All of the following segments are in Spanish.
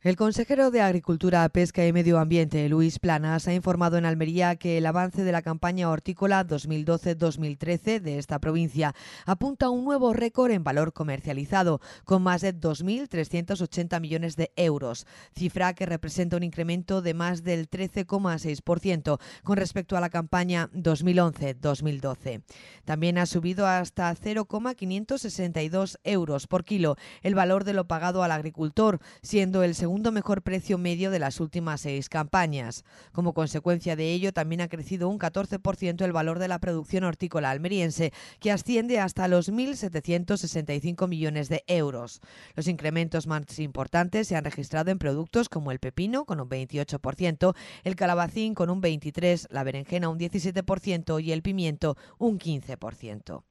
El consejero de Agricultura, Pesca y Medio Ambiente, Luis Planas, ha informado en Almería que el avance de la campaña hortícola 2012-2013 de esta provincia apunta a un nuevo récord en valor comercializado, con más de 2.380 millones de euros, cifra que representa un incremento de más del 13,6% con respecto a la campaña 2011-2012. También ha subido hasta 0,562 euros por kilo el valor de lo pagado al agricultor, siendo el segundo segundo mejor precio medio de las últimas seis campañas. Como consecuencia de ello, también ha crecido un 14% el valor de la producción hortícola almeriense, que asciende hasta los 1.765 millones de euros. Los incrementos más importantes se han registrado en productos como el pepino, con un 28%, el calabacín, con un 23%, la berenjena, un 17% y el pimiento, un 15%.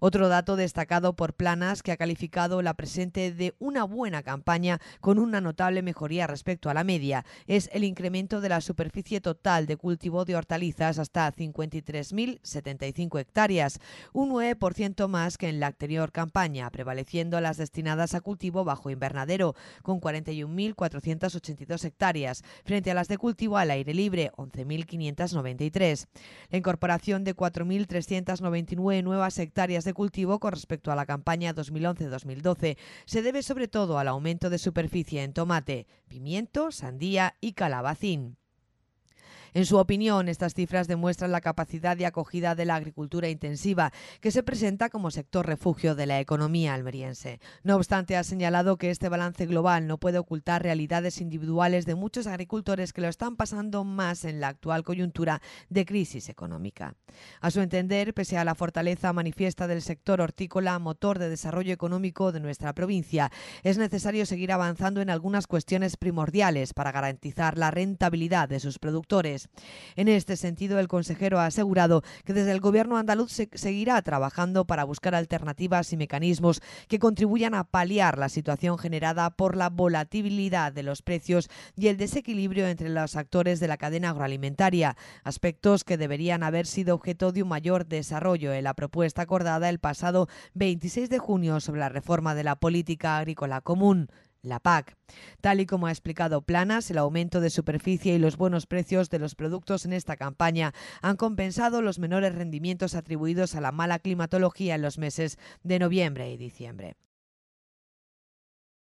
Otro dato destacado por Planas, que ha calificado la presente de una buena campaña con una notable mejoría respecto a la media es el incremento de la superficie total de cultivo de hortalizas hasta 53.075 hectáreas, un 9% más que en la anterior campaña, prevaleciendo las destinadas a cultivo bajo invernadero, con 41.482 hectáreas, frente a las de cultivo al aire libre, 11.593. La incorporación de 4.399 nuevas hectáreas de cultivo con respecto a la campaña 2011-2012 se debe sobre todo al aumento de superficie en tomate pimiento, sandía y calabacín. En su opinión, estas cifras demuestran la capacidad de acogida de la agricultura intensiva, que se presenta como sector refugio de la economía almeriense. No obstante, ha señalado que este balance global no puede ocultar realidades individuales de muchos agricultores que lo están pasando más en la actual coyuntura de crisis económica. A su entender, pese a la fortaleza manifiesta del sector hortícola, motor de desarrollo económico de nuestra provincia, es necesario seguir avanzando en algunas cuestiones primordiales para garantizar la rentabilidad de sus productores en este sentido, el consejero ha asegurado que desde el gobierno andaluz seguirá trabajando para buscar alternativas y mecanismos que contribuyan a paliar la situación generada por la volatilidad de los precios y el desequilibrio entre los actores de la cadena agroalimentaria, aspectos que deberían haber sido objeto de un mayor desarrollo en la propuesta acordada el pasado 26 de junio sobre la reforma de la política agrícola común la PAC. Tal y como ha explicado Planas, el aumento de superficie y los buenos precios de los productos en esta campaña han compensado los menores rendimientos atribuidos a la mala climatología en los meses de noviembre y diciembre.